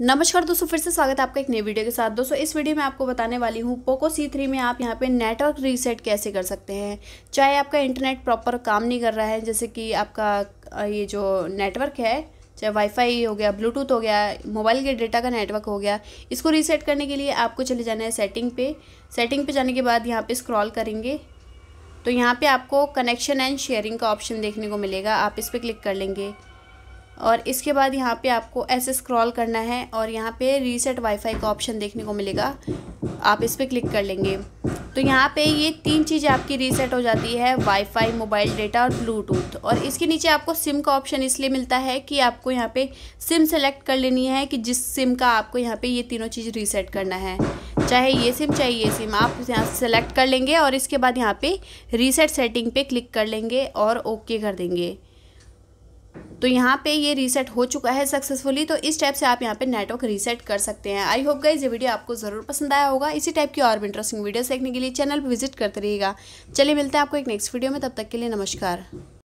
नमस्कार दोस्तों फिर से स्वागत है आपका एक नई वीडियो के साथ दोस्तों इस वीडियो में आपको बताने वाली हूँ पोको सी थ्री में आप यहाँ पे नेटवर्क रीसेट कैसे कर सकते हैं चाहे आपका इंटरनेट प्रॉपर काम नहीं कर रहा है जैसे कि आपका ये जो नेटवर्क है चाहे वाईफाई हो गया ब्लूटूथ हो गया मोबाइल के डेटा का नेटवर्क हो गया इसको रीसेट करने के लिए आपको चले जाना है सेटिंग पे सेटिंग पे जाने के बाद यहाँ पे स्क्रॉल करेंगे तो यहाँ पे आपको कनेक्शन एंड शेयरिंग का ऑप्शन देखने को मिलेगा आप इस पर क्लिक कर लेंगे और इसके बाद यहाँ पे आपको ऐसे स्क्रॉल करना है और यहाँ पे रीसेट वाईफाई का ऑप्शन देखने को मिलेगा आप इस पर क्लिक कर लेंगे तो यहाँ पे ये तीन चीज़ें आपकी रीसेट हो जाती है वाईफाई मोबाइल डेटा और ब्लूटूथ और इसके नीचे आपको सिम का ऑप्शन इसलिए मिलता है कि आपको यहाँ पे सिम सेलेक्ट कर लेनी है कि जिस सिम का आपको यहाँ पे ये तीनों चीज़ रीसेट करना है चाहे ये सिम चाहे ये सिम आप यहाँ सेलेक्ट कर लेंगे और इसके बाद यहाँ पर रीसेट सेटिंग पर क्लिक कर लेंगे और ओके कर देंगे तो यहाँ पे ये रीसेट हो चुका है सक्सेसफुली तो इस टाइप से आप यहाँ पे नेटवर्क रीसेट कर सकते हैं आई होप गाइज ये वीडियो आपको ज़रूर पसंद आया होगा इसी टाइप की और भी इंटरेस्टिंग वीडियोस देखने के लिए चैनल पर विजिट करते रहिएगा चलिए मिलते हैं आपको एक नेक्स्ट वीडियो में तब तक के लिए नमस्कार